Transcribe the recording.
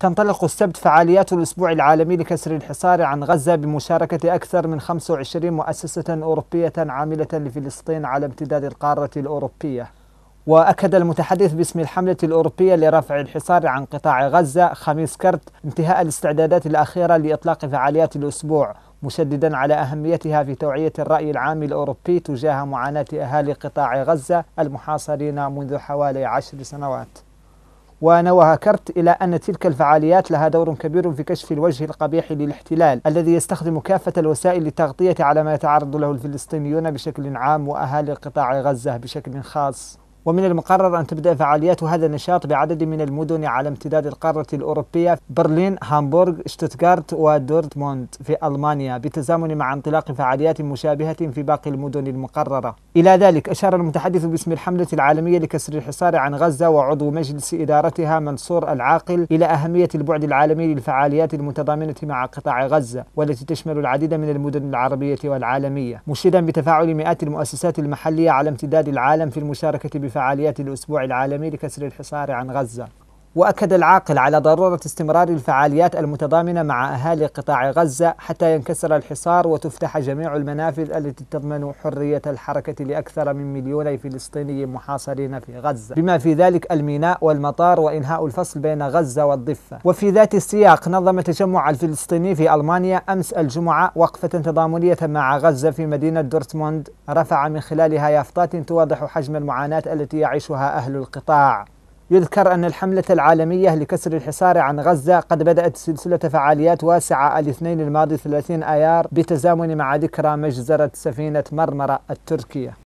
تنطلق السبت فعاليات الأسبوع العالمي لكسر الحصار عن غزة بمشاركة أكثر من 25 مؤسسة أوروبية عاملة لفلسطين على امتداد القارة الأوروبية وأكد المتحدث باسم الحملة الأوروبية لرفع الحصار عن قطاع غزة خميس كرت انتهاء الاستعدادات الأخيرة لإطلاق فعاليات الأسبوع مشددا على أهميتها في توعية الرأي العام الأوروبي تجاه معاناة أهالي قطاع غزة المحاصرين منذ حوالي عشر سنوات ونوه كرت إلى أن تلك الفعاليات لها دور كبير في كشف الوجه القبيح للاحتلال الذي يستخدم كافة الوسائل للتغطية على ما يتعرض له الفلسطينيون بشكل عام وأهالي قطاع غزة بشكل خاص ومن المقرر أن تبدأ فعاليات هذا النشاط بعدد من المدن على امتداد القارة الأوروبية برلين، هامبورغ، شتوتغارت ودورتموند في ألمانيا بتزامن مع انطلاق فعاليات مشابهة في باقي المدن المقررة. إلى ذلك أشار المتحدث باسم الحملة العالمية لكسر الحصار عن غزة وعضو مجلس إدارتها منصور العاقل إلى أهمية البعد العالمي للفعاليات المتضامنة مع قطاع غزة والتي تشمل العديد من المدن العربية والعالمية، مشيدا بتفاعل مئات المؤسسات المحلية على امتداد العالم في المشاركة بفعاليات فعاليات الأسبوع العالمي لكسر الحصار عن غزة وأكد العاقل على ضرورة استمرار الفعاليات المتضامنة مع أهالي قطاع غزة حتى ينكسر الحصار وتفتح جميع المنافذ التي تضمن حرية الحركة لأكثر من مليوني فلسطيني محاصرين في غزة بما في ذلك الميناء والمطار وإنهاء الفصل بين غزة والضفة وفي ذات السياق نظم تجمع الفلسطيني في ألمانيا أمس الجمعة وقفة تضامنية مع غزة في مدينة دورتموند رفع من خلالها يافطات توضح حجم المعاناة التي يعيشها أهل القطاع يذكر أن الحملة العالمية لكسر الحصار عن غزة قد بدأت سلسلة فعاليات واسعة الاثنين الماضي 30 آيار بتزامن مع ذكرى مجزرة سفينة مرمرة التركية